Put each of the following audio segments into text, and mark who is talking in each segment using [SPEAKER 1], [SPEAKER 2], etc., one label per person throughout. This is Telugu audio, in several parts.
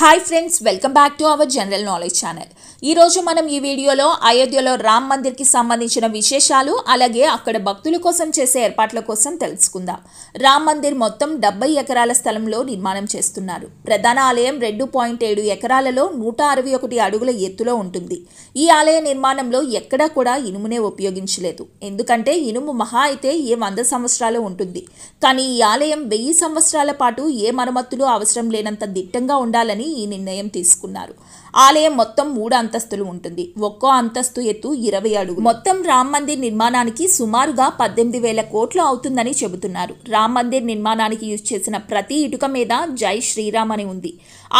[SPEAKER 1] hi friends welcome back to our general knowledge channel ఈరోజు మనం ఈ వీడియోలో అయోధ్యలో రామ్ మందిర్కి సంబంధించిన విశేషాలు అలాగే అక్కడ భక్తుల కోసం చేసే ఏర్పాట్ల కోసం తెలుసుకుందాం రామ్ మందిర్ మొత్తం డెబ్బై ఎకరాల స్థలంలో నిర్మాణం చేస్తున్నారు ప్రధాన ఆలయం రెండు పాయింట్ ఏడు ఎకరాలలో నూట అరవై ఒకటి అడుగుల ఎత్తులో ఉంటుంది ఈ ఆలయ నిర్మాణంలో ఎక్కడా కూడా ఇనుమునే ఉపయోగించలేదు ఎందుకంటే ఇనుము మహా అయితే ఏ వంద సంవత్సరాలు ఉంటుంది కానీ ఈ ఆలయం వెయ్యి సంవత్సరాల పాటు ఏ మరమ్మతులు అవసరం లేనంత దిట్టంగా ఉండాలని ఈ నిర్ణయం తీసుకున్నారు ఆలయం మొత్తం మూడు అంతస్తులు ఉంటుంది ఒక్కో అంతస్తు ఎత్తు ఇరవై అడుగులు మొత్తం రామ్ మందిర్ నిర్మాణానికి సుమారుగా పద్దెనిమిది వేల కోట్లు అవుతుందని చెబుతున్నారు రామ్ మందిర్ నిర్మాణానికి యూజ్ చేసిన ప్రతి ఇటుక మీద జై శ్రీరామ్ అని ఉంది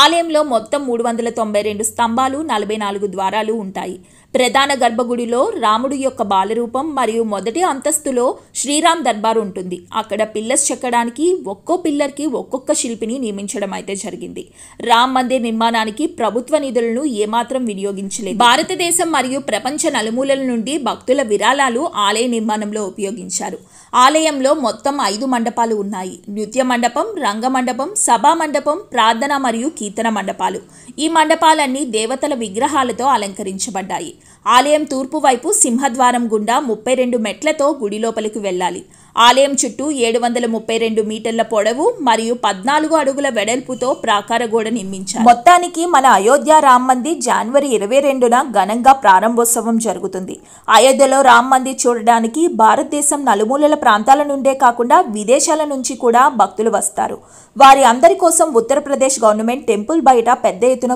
[SPEAKER 1] ఆలయంలో మొత్తం మూడు వందల తొంభై రెండు స్తంభాలు నలభై నాలుగు ద్వారాలు ఉంటాయి ప్రధాన గర్భగుడిలో రాముడు యొక్క బాలరూపం మరియు మొదటి అంతస్తులో శ్రీరామ్ దర్బార్ ఉంటుంది అక్కడ పిల్లర్స్ చెక్కడానికి ఒక్కో పిల్లర్కి ఒక్కొక్క శిల్పిని నియమించడం అయితే జరిగింది రామ్ మందిర్ నిర్మాణానికి ప్రభుత్వ నిధులను ఏమాత్రం వినియోగించలేదు భారతదేశం మరియు ప్రపంచ నలుమూలల నుండి భక్తుల విరాళాలు ఆలయ నిర్మాణంలో ఉపయోగించారు ఆలయంలో మొత్తం ఐదు మండపాలు ఉన్నాయి నృత్య మండపం రంగమండపం సభా మండపం ప్రార్థన మరియు కీర్తన మండపాలు ఈ మండపాలన్నీ దేవతల విగ్రహాలతో అలంకరించబడ్డాయి ఆలయం తూర్పు వైపు సింహద్వారం గుండా ముప్పై రెండు మెట్లతో గుడి లోపలికి వెళ్ళాలి ఆలయం చుట్టూ ఏడు వందల ముప్పై రెండు మీటర్ల పొడవు మరియు పద్నాలుగు అడుగుల వెడల్పుతో ప్రాకార గోడ నిర్మించారు మొత్తానికి మన అయోధ్య రామ్ మందిర్ జనవరి ఇరవై రెండున ఘనంగా ప్రారంభోత్సవం జరుగుతుంది అయోధ్యలో రామ్ మందిర్ చూడడానికి భారతదేశం నలుమూలల ప్రాంతాల నుండే కాకుండా విదేశాల నుంచి కూడా భక్తులు వస్తారు వారి అందరి కోసం ఉత్తరప్రదేశ్ గవర్నమెంట్ టెంపుల్ బయట పెద్ద ఎత్తున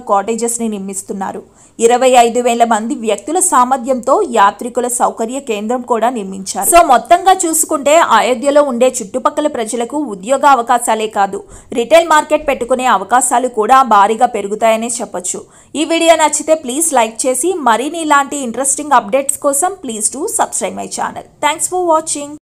[SPEAKER 1] ని నిర్మిస్తున్నారు ఇరవై ఐదు వేల మంది వ్యక్తుల సామర్థ్యంతో యాత్రికుల సౌకర్య కేంద్రం కూడా నిర్మించారు సో మొత్తంగా చూసుకుంటే అయోధ్యలో ఉండే చుట్టుపక్కల ప్రజలకు ఉద్యోగ అవకాశాలే కాదు రిటైల్ మార్కెట్ పెట్టుకునే అవకాశాలు కూడా భారీగా పెరుగుతాయనే చెప్పొచ్చు ఈ వీడియో నచ్చితే ప్లీజ్ లైక్ చేసి మరిన్ని ఇలాంటి ఇంట్రెస్టింగ్ అప్డేట్స్ కోసం please to subscribe my channel thanks for watching